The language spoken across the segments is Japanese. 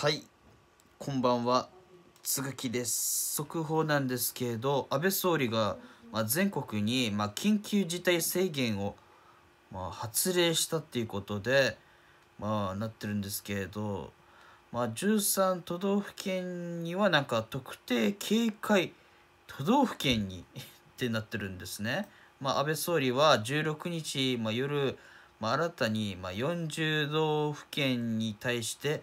はいこんばんはつぐきです速報なんですけれど安倍総理が、まあ、全国に、まあ、緊急事態宣言を、まあ、発令したっていうことで、まあ、なってるんですけれど、まあ、13都道府県にはなんか特定警戒都道府県に ってなってるんですね。まあ、安倍総理は16日、まあ、夜、まあ、新たに、まあ、40道府県に対して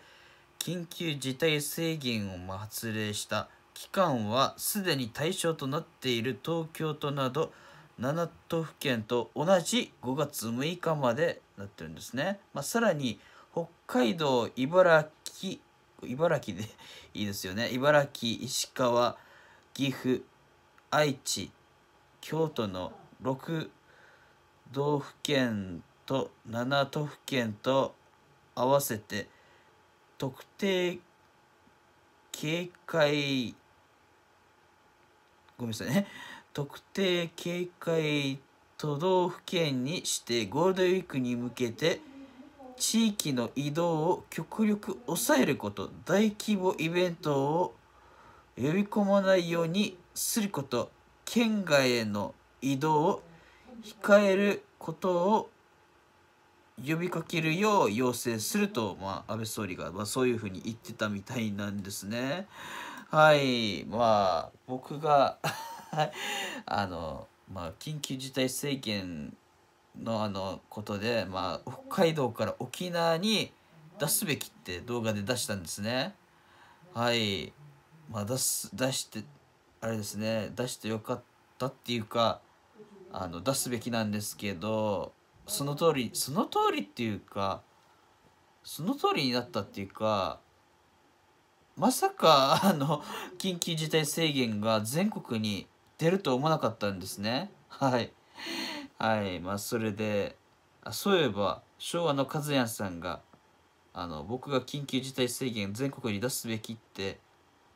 緊急事態宣言を発令した期間はすでに対象となっている東京都など7都府県と同じ5月6日までなってるんですね。まあ、さらに北海道、茨城、茨城で いいですよね。茨城、石川、岐阜、愛知、京都の6道府県と7都府県と合わせて特定警戒ごめんなさいね特定警戒都道府県にしてゴールデンウィークに向けて地域の移動を極力抑えること大規模イベントを呼び込まないようにすること県外への移動を控えることを呼びかけるよう要請すると、まあ、安倍総理が、まあ、そういうふうに言ってたみたいなんですね。はい、まあ、僕が あの、まあ、緊急事態政権のあのことで、まあ、北海道から沖縄に出すべきって動画で出したんですね。はい、まあ、出す出してあれですね出してよかったっていうかあの出すべきなんですけどその通りその通りっていうかその通りになったっていうかまさかあの緊急事態宣言が全国に出ると思わなかったんですねはいはいまあそれであそういえば昭和の和也さんがあの僕が緊急事態宣言全国に出すべきって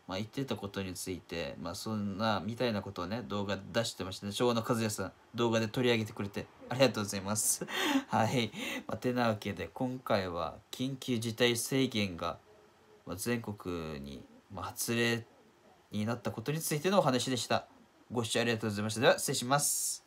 まあ、言ってたことについて、まあ、そんなみたいなことをね動画出してましたね昭和の和也さん動画で取り上げてくれてありがとうございます はい、まあ、てなわけで今回は緊急事態宣言が全国に発令になったことについてのお話でしたご視聴ありがとうございましたでは失礼します